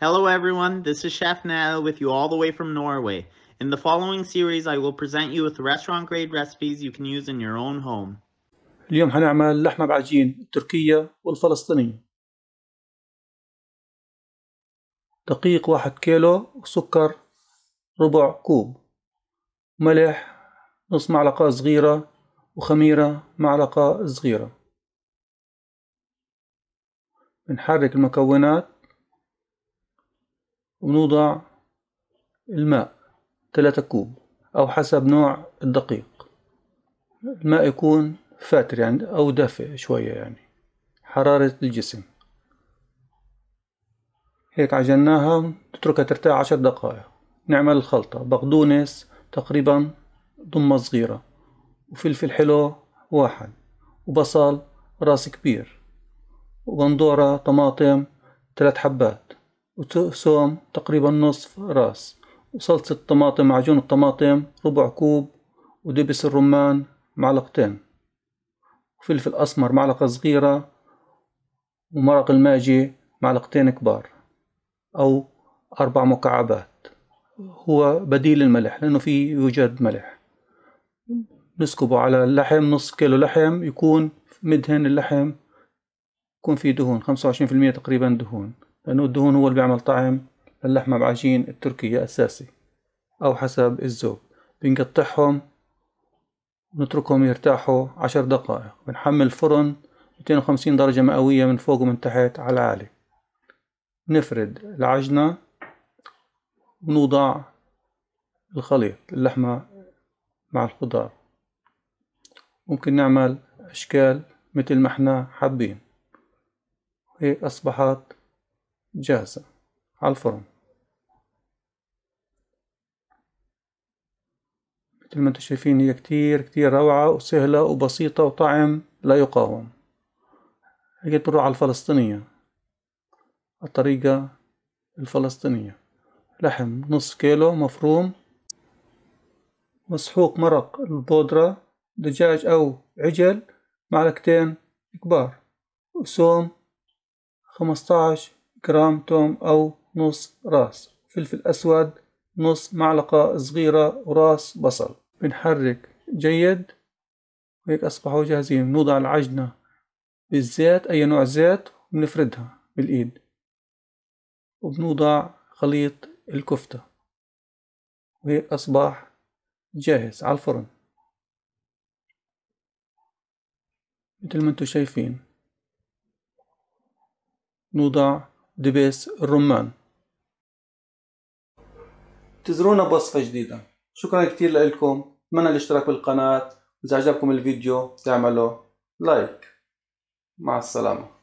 Hello everyone, this is Chef Nell with you all the way from Norway. In the following series I will present you with restaurant grade recipes you can use in your own home. اليوم حنعمل لحمة بعجين التركية والفلسطينية. دقيق واحد كيلو وسكر ربع كوب ملح نص معلقة صغيرة وخميرة معلقة صغيرة بنحرك المكونات ونوضع الماء ثلاثة كوب أو حسب نوع الدقيق الماء يكون فاتر يعني أو دافئ شوية يعني حرارة الجسم هيك عجناها تتركها ترتاح عشر دقائق نعمل الخلطة بقدونس تقريبا ضمة صغيرة وفلفل حلو واحد وبصل راس كبير وبندورة طماطم ثلاث حبات وسوم تقريبا نصف راس وصلصة طماطم معجون الطماطم ربع كوب ودبس الرمان معلقتين وفلفل أسمر معلقة صغيرة ومرق الماجي معلقتين كبار أو أربع مكعبات هو بديل الملح لأنه في يوجد ملح نسكبه على اللحم نص كيلو لحم يكون مدهن اللحم يكون فيه دهون خمسة وعشرين في المية تقريبا دهون لأنه الدهون هو اللي بيعمل طعم اللحمة بعجين التركية أساسي أو حسب الذوق بنقطعهم ونتركهم يرتاحوا عشر دقائق بنحمل الفرن 250 درجة مئوية من فوق ومن تحت على العالي نفرد العجنة ونوضع الخليط اللحمة مع الخضار ممكن نعمل أشكال مثل ما احنا حابين هيك أصبحت جاهزة على الفرن مثل ما انتم شايفين هي كتير كتير روعة وسهلة وبسيطة وطعم لا يقاوم هي على الفلسطينية الطريقة الفلسطينية لحم نص كيلو مفروم مسحوق مرق البودرة دجاج أو عجل معلقتين كبار وسوم خمسة عشر جرام توم أو نص راس فلفل أسود نص معلقة صغيرة وراس بصل بنحرك جيد وهيك أصبحوا جاهزين بنوضع العجنة بالزيت أي نوع زيت وبنفردها بالإيد وبنوضع خليط الكفتة وهيك أصبح جاهز على الفرن مثل ما انتم شايفين نوضع دبيس الرمان انتظرونا بوصفة جديدة شكرا كتير لكم اتمنى الاشتراك بالقناة وإذا عجبكم الفيديو تعملوا لايك مع السلامة